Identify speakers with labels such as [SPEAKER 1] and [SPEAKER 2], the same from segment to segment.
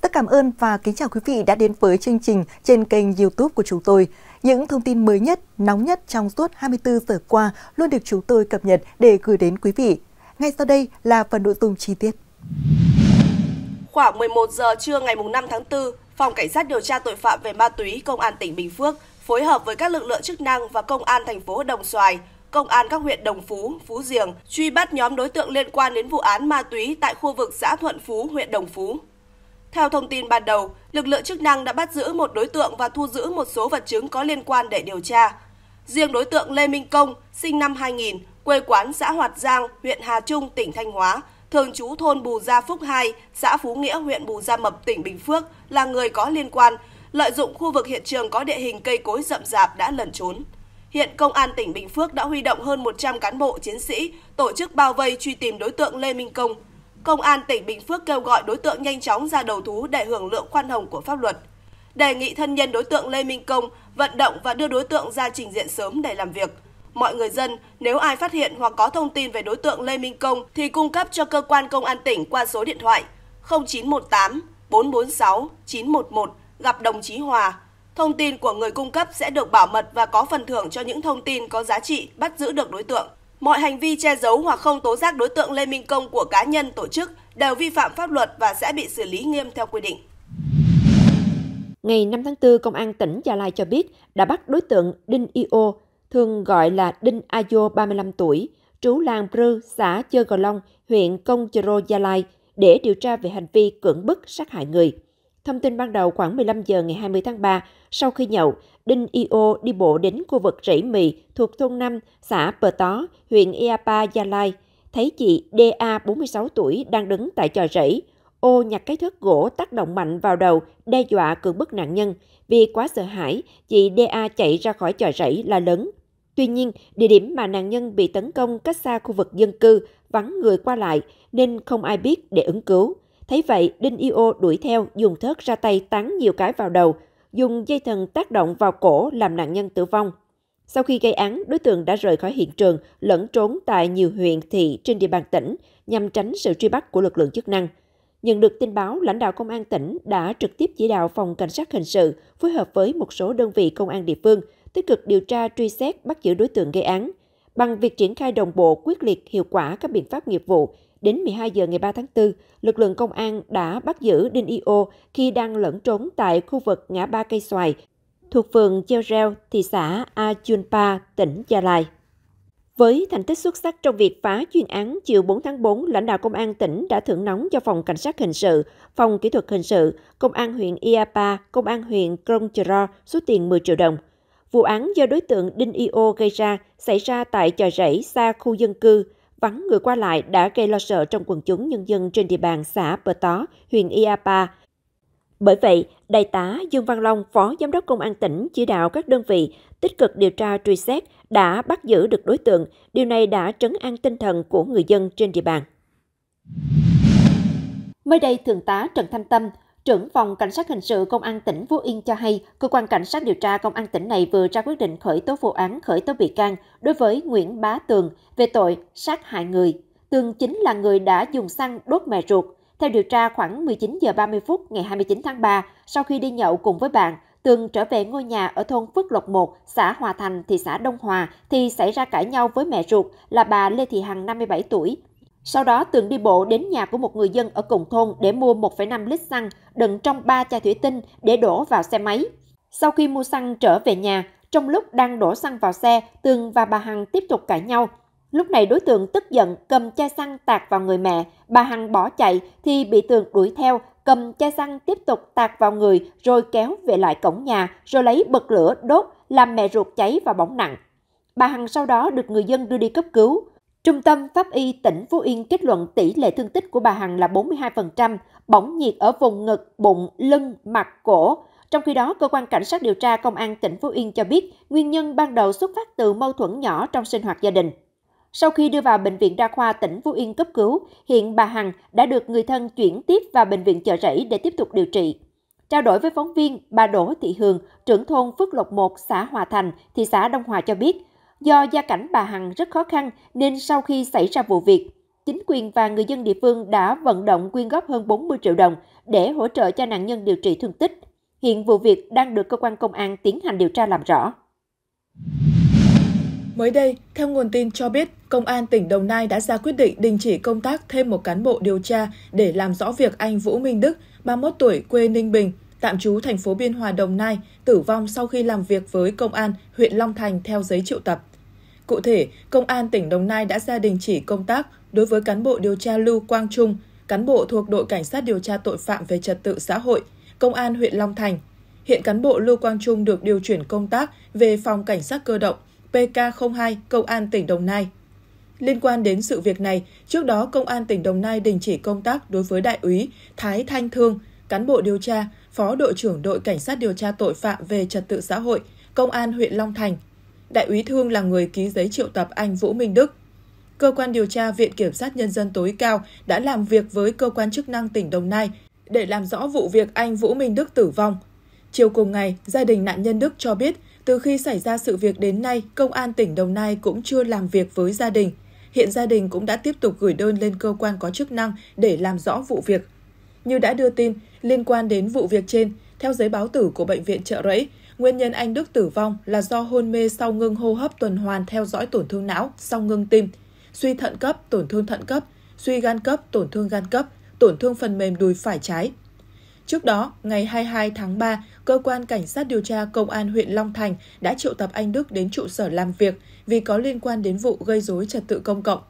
[SPEAKER 1] tất cảm ơn và kính chào quý vị đã đến với chương trình trên kênh YouTube của chúng tôi. Những thông tin mới nhất, nóng nhất trong suốt 24 giờ qua luôn được chúng tôi cập nhật để gửi đến quý vị. Ngay sau đây là phần nội dung chi tiết.
[SPEAKER 2] Khoảng 11 giờ trưa ngày 5 tháng 4, Phòng Cảnh sát điều tra tội phạm về ma túy Công an tỉnh Bình Phước phối hợp với các lực lượng chức năng và Công an thành phố Đồng Xoài, Công an các huyện Đồng Phú, Phú Diềng truy bắt nhóm đối tượng liên quan đến vụ án ma túy tại khu vực xã Thuận Phú, huyện Đồng Phú. Theo thông tin ban đầu, lực lượng chức năng đã bắt giữ một đối tượng và thu giữ một số vật chứng có liên quan để điều tra. Riêng đối tượng Lê Minh Công, sinh năm 2000, quê quán xã Hoạt Giang, huyện Hà Trung, tỉnh Thanh Hóa, thường trú thôn Bù Gia Phúc 2, xã Phú Nghĩa, huyện Bù Gia Mập, tỉnh Bình Phước là người có liên quan, lợi dụng khu vực hiện trường có địa hình cây cối rậm rạp đã lẩn trốn. Hiện Công an tỉnh Bình Phước đã huy động hơn 100 cán bộ chiến sĩ tổ chức bao vây truy tìm đối tượng Lê Minh Công, Công an tỉnh Bình Phước kêu gọi đối tượng nhanh chóng ra đầu thú để hưởng lượng khoan hồng của pháp luật. Đề nghị thân nhân đối tượng Lê Minh Công vận động và đưa đối tượng ra trình diện sớm để làm việc. Mọi người dân, nếu ai phát hiện hoặc có thông tin về đối tượng Lê Minh Công thì cung cấp cho cơ quan công an tỉnh qua số điện thoại 0918 446 911 gặp đồng chí Hòa. Thông tin của người cung cấp sẽ được bảo mật và có phần thưởng cho những thông tin có giá trị bắt giữ được đối tượng. Mọi hành vi che giấu hoặc không tố giác đối tượng Lê Minh Công của cá nhân tổ chức đều vi phạm pháp luật và sẽ bị xử lý nghiêm theo quy định.
[SPEAKER 3] Ngày 5 tháng 4, Công an tỉnh Gia Lai cho biết đã bắt đối tượng Đinh Io, thường gọi là Đinh Ayo 35 tuổi, trú làng Prư, xã Chơ Gò Long, huyện Công Chơ Rô, Gia Lai, để điều tra về hành vi cưỡng bức sát hại người. Thông tin ban đầu khoảng 15 giờ ngày 20 tháng 3, sau khi nhậu, Đinh Io đi bộ đến khu vực rẫy mì thuộc thôn 5, xã Pờ Tó, huyện Iapa, Gia Lai. Thấy chị DA 46 tuổi đang đứng tại trò rẫy, ô nhặt cái thước gỗ tác động mạnh vào đầu, đe dọa cưỡng bức nạn nhân. Vì quá sợ hãi, chị DA chạy ra khỏi trò rẫy là lớn. Tuy nhiên, địa điểm mà nạn nhân bị tấn công cách xa khu vực dân cư, vắng người qua lại nên không ai biết để ứng cứu. Thấy vậy, Đinh Yêu đuổi theo, dùng thớt ra tay tán nhiều cái vào đầu, dùng dây thần tác động vào cổ làm nạn nhân tử vong. Sau khi gây án, đối tượng đã rời khỏi hiện trường, lẫn trốn tại nhiều huyện, thị trên địa bàn tỉnh nhằm tránh sự truy bắt của lực lượng chức năng. Nhận được tin báo, lãnh đạo công an tỉnh đã trực tiếp chỉ đạo phòng cảnh sát hình sự phối hợp với một số đơn vị công an địa phương tích cực điều tra truy xét bắt giữ đối tượng gây án. Bằng việc triển khai đồng bộ quyết liệt hiệu quả các biện pháp nghiệp vụ, Đến 12 giờ ngày 3 tháng 4, lực lượng công an đã bắt giữ Đinh Y khi đang lẫn trốn tại khu vực ngã ba cây xoài, thuộc phường Cheo Reo, thị xã Ajunpa, tỉnh Gia Lai. Với thành tích xuất sắc trong việc phá chuyên án chiều 4 tháng 4, lãnh đạo công an tỉnh đã thưởng nóng cho phòng cảnh sát hình sự, phòng kỹ thuật hình sự, công an huyện Iapa, công an huyện Krông Chro số tiền 10 triệu đồng. Vụ án do đối tượng Đinh Y gây ra xảy ra tại chợ rẫy xa khu dân cư vắng người qua lại đã gây lo sợ trong quần chúng nhân dân trên địa bàn xã Bờ Tó, huyện Iapa. Bởi vậy, Đại tá Dương Văn Long, Phó Giám đốc Công an tỉnh chỉ đạo các đơn vị tích cực điều tra truy xét đã bắt giữ được đối tượng. Điều này đã trấn an tinh thần của người dân trên địa bàn. Mới đây, Thượng tá Trần Thanh Tâm, Trưởng phòng Cảnh sát hình sự Công an tỉnh Phú Yên cho hay, cơ quan cảnh sát điều tra Công an tỉnh này vừa ra quyết định khởi tố vụ án khởi tố bị can đối với Nguyễn Bá Tường về tội sát hại người. Tường chính là người đã dùng xăng đốt mẹ ruột. Theo điều tra, khoảng 19 giờ 30 phút ngày 29 tháng 3, sau khi đi nhậu cùng với bạn, Tường trở về ngôi nhà ở thôn Phước Lộc 1, xã Hòa Thành, thị xã Đông Hòa, thì xảy ra cãi nhau với mẹ ruột là bà Lê Thị Hằng, 57 tuổi, sau đó Tường đi bộ đến nhà của một người dân ở cùng thôn để mua 1,5 lít xăng đựng trong ba chai thủy tinh để đổ vào xe máy. Sau khi mua xăng trở về nhà, trong lúc đang đổ xăng vào xe, Tường và bà Hằng tiếp tục cãi nhau. Lúc này đối tượng tức giận cầm chai xăng tạt vào người mẹ, bà Hằng bỏ chạy thì bị Tường đuổi theo, cầm chai xăng tiếp tục tạt vào người rồi kéo về lại cổng nhà rồi lấy bật lửa đốt làm mẹ ruột cháy và bỏng nặng. Bà Hằng sau đó được người dân đưa đi cấp cứu. Trung tâm Pháp y tỉnh Phú Yên kết luận tỷ lệ thương tích của bà Hằng là 42%, bỏng nhiệt ở vùng ngực, bụng, lưng, mặt, cổ. Trong khi đó, cơ quan cảnh sát điều tra công an tỉnh Phú Yên cho biết nguyên nhân ban đầu xuất phát từ mâu thuẫn nhỏ trong sinh hoạt gia đình. Sau khi đưa vào bệnh viện đa khoa tỉnh Phú Yên cấp cứu, hiện bà Hằng đã được người thân chuyển tiếp vào bệnh viện chợ rẫy để tiếp tục điều trị. Trao đổi với phóng viên, bà Đỗ Thị Hường, trưởng thôn Phước Lộc 1, xã Hòa Thành, thị xã Đông Hòa cho biết, Do gia cảnh bà Hằng rất khó khăn nên sau khi xảy ra vụ việc, chính quyền và người dân địa phương đã vận động quyên góp hơn 40 triệu đồng để hỗ trợ cho nạn nhân điều trị thương tích. Hiện vụ việc đang được cơ quan công an tiến hành điều tra làm rõ.
[SPEAKER 1] Mới đây, theo nguồn tin cho biết, Công an tỉnh Đồng Nai đã ra quyết định đình chỉ công tác thêm một cán bộ điều tra để làm rõ việc anh Vũ Minh Đức, 31 tuổi, quê Ninh Bình, tạm trú thành phố Biên Hòa, Đồng Nai, tử vong sau khi làm việc với Công an huyện Long Thành theo giấy triệu tập. Cụ thể, Công an tỉnh Đồng Nai đã ra đình chỉ công tác đối với cán bộ điều tra Lưu Quang Trung, cán bộ thuộc đội cảnh sát điều tra tội phạm về trật tự xã hội, Công an huyện Long Thành. Hiện cán bộ Lưu Quang Trung được điều chuyển công tác về phòng cảnh sát cơ động PK02 Công an tỉnh Đồng Nai. Liên quan đến sự việc này, trước đó Công an tỉnh Đồng Nai đình chỉ công tác đối với Đại úy Thái Thanh Thương, cán bộ điều tra, Phó đội trưởng đội Cảnh sát điều tra tội phạm về trật tự xã hội, Công an huyện Long Thành Đại úy Thương là người ký giấy triệu tập anh Vũ Minh Đức. Cơ quan điều tra Viện Kiểm sát Nhân dân tối cao đã làm việc với cơ quan chức năng tỉnh Đồng Nai để làm rõ vụ việc anh Vũ Minh Đức tử vong. Chiều cùng ngày, gia đình nạn nhân Đức cho biết từ khi xảy ra sự việc đến nay, Công an tỉnh Đồng Nai cũng chưa làm việc với gia đình. Hiện gia đình cũng đã tiếp tục gửi đơn lên cơ quan có chức năng để làm rõ vụ việc. Như đã đưa tin, liên quan đến vụ việc trên, theo giấy báo tử của Bệnh viện Trợ Rẫy, Nguyên nhân anh Đức tử vong là do hôn mê sau ngưng hô hấp tuần hoàn theo dõi tổn thương não, sau ngưng tim, suy thận cấp, tổn thương thận cấp, suy gan cấp, tổn thương gan cấp, tổn thương phần mềm đùi phải trái. Trước đó, ngày 22 tháng 3, cơ quan cảnh sát điều tra công an huyện Long Thành đã triệu tập anh Đức đến trụ sở làm việc vì có liên quan đến vụ gây rối trật tự công cộng.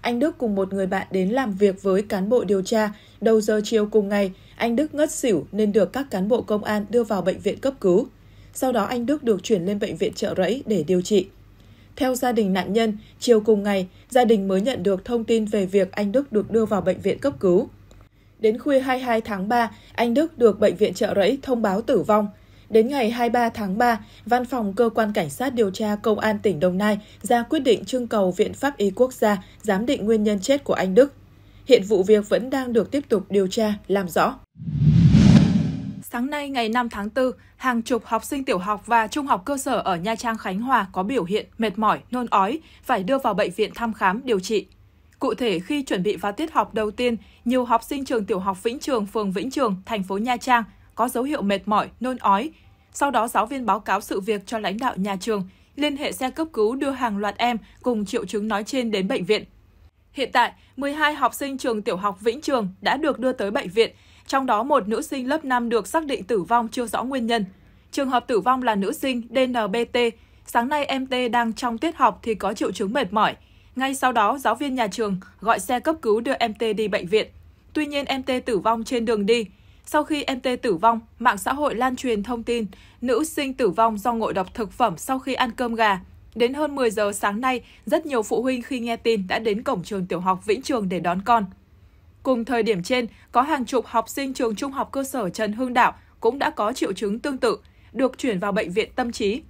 [SPEAKER 1] Anh Đức cùng một người bạn đến làm việc với cán bộ điều tra. Đầu giờ chiều cùng ngày, anh Đức ngất xỉu nên được các cán bộ công an đưa vào bệnh viện cấp cứu. Sau đó anh Đức được chuyển lên bệnh viện trợ rẫy để điều trị. Theo gia đình nạn nhân, chiều cùng ngày, gia đình mới nhận được thông tin về việc anh Đức được đưa vào bệnh viện cấp cứu. Đến khuya 22 tháng 3, anh Đức được bệnh viện trợ rẫy thông báo tử vong. Đến ngày 23 tháng 3, Văn phòng Cơ quan Cảnh sát điều tra Công an tỉnh Đồng Nai ra quyết định trưng cầu Viện Pháp y Quốc gia giám định nguyên nhân chết của anh Đức. Hiện vụ việc vẫn đang được tiếp tục điều tra, làm rõ. Sáng nay ngày 5 tháng 4, hàng chục học sinh tiểu học và trung học cơ sở ở Nha Trang Khánh Hòa có biểu hiện mệt mỏi, nôn ói, phải đưa vào bệnh viện thăm khám điều trị. Cụ thể, khi chuẩn bị vào tiết học đầu tiên, nhiều học sinh trường tiểu học Vĩnh Trường, phường Vĩnh Trường, thành phố Nha Trang có dấu hiệu mệt mỏi, nôn ói. Sau đó, giáo viên báo cáo sự việc cho lãnh đạo nhà trường, liên hệ xe cấp cứu đưa hàng loạt em cùng triệu chứng nói trên đến bệnh viện. Hiện tại, 12 học sinh trường tiểu học Vĩnh Trường đã được đưa tới bệnh viện, trong đó một nữ sinh lớp 5 được xác định tử vong chưa rõ nguyên nhân. Trường hợp tử vong là nữ sinh DNBT. Sáng nay em T đang trong tiết học thì có triệu chứng mệt mỏi. Ngay sau đó, giáo viên nhà trường gọi xe cấp cứu đưa em T đi bệnh viện. Tuy nhiên, em T tử vong trên đường đi. Sau khi em T tử vong, mạng xã hội lan truyền thông tin nữ sinh tử vong do ngộ độc thực phẩm sau khi ăn cơm gà. Đến hơn 10 giờ sáng nay, rất nhiều phụ huynh khi nghe tin đã đến cổng trường tiểu học Vĩnh Trường để đón con. Cùng thời điểm trên, có hàng chục học sinh trường trung học cơ sở Trần Hưng Đạo cũng đã có triệu chứng tương tự, được chuyển vào bệnh viện tâm trí.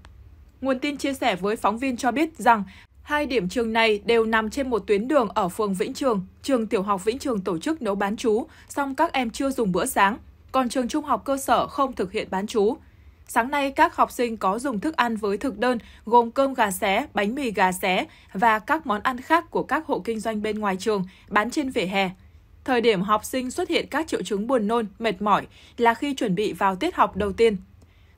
[SPEAKER 1] Nguồn tin chia sẻ với phóng viên cho biết rằng hai điểm trường này đều nằm trên một tuyến đường ở phường Vĩnh Trường. Trường tiểu học Vĩnh Trường tổ chức nấu bán chú, song các em chưa dùng bữa sáng, còn trường trung học cơ sở không thực hiện bán chú. Sáng nay, các học sinh có dùng thức ăn với thực đơn gồm cơm gà xé, bánh mì gà xé và các món ăn khác của các hộ kinh doanh bên ngoài trường bán trên vỉa hè. Thời điểm học sinh xuất hiện các triệu chứng buồn nôn, mệt mỏi là khi chuẩn bị vào tiết học đầu tiên.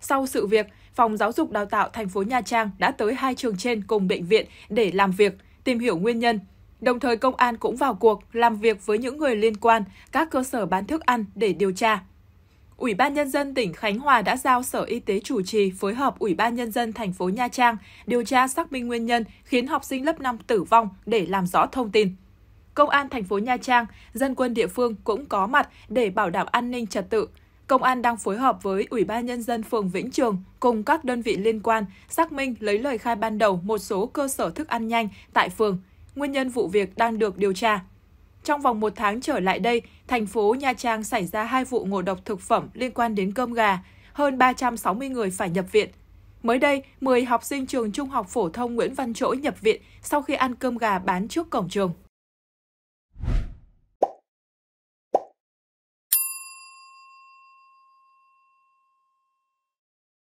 [SPEAKER 1] Sau sự việc, Phòng Giáo dục Đào tạo thành phố Nha Trang đã tới hai trường trên cùng bệnh viện để làm việc, tìm hiểu nguyên nhân. Đồng thời công an cũng vào cuộc làm việc với những người liên quan, các cơ sở bán thức ăn để điều tra. Ủy ban nhân dân tỉnh Khánh Hòa đã giao Sở Y tế chủ trì phối hợp Ủy ban nhân dân thành phố Nha Trang điều tra xác minh nguyên nhân khiến học sinh lớp 5 tử vong để làm rõ thông tin. Công an thành phố Nha Trang, dân quân địa phương cũng có mặt để bảo đảm an ninh trật tự. Công an đang phối hợp với Ủy ban Nhân dân phường Vĩnh Trường cùng các đơn vị liên quan xác minh lấy lời khai ban đầu một số cơ sở thức ăn nhanh tại phường. Nguyên nhân vụ việc đang được điều tra. Trong vòng một tháng trở lại đây, thành phố Nha Trang xảy ra hai vụ ngộ độc thực phẩm liên quan đến cơm gà, hơn 360 người phải nhập viện. Mới đây, 10 học sinh trường Trung học phổ thông Nguyễn Văn Trỗi nhập viện sau khi ăn cơm gà bán trước cổng trường.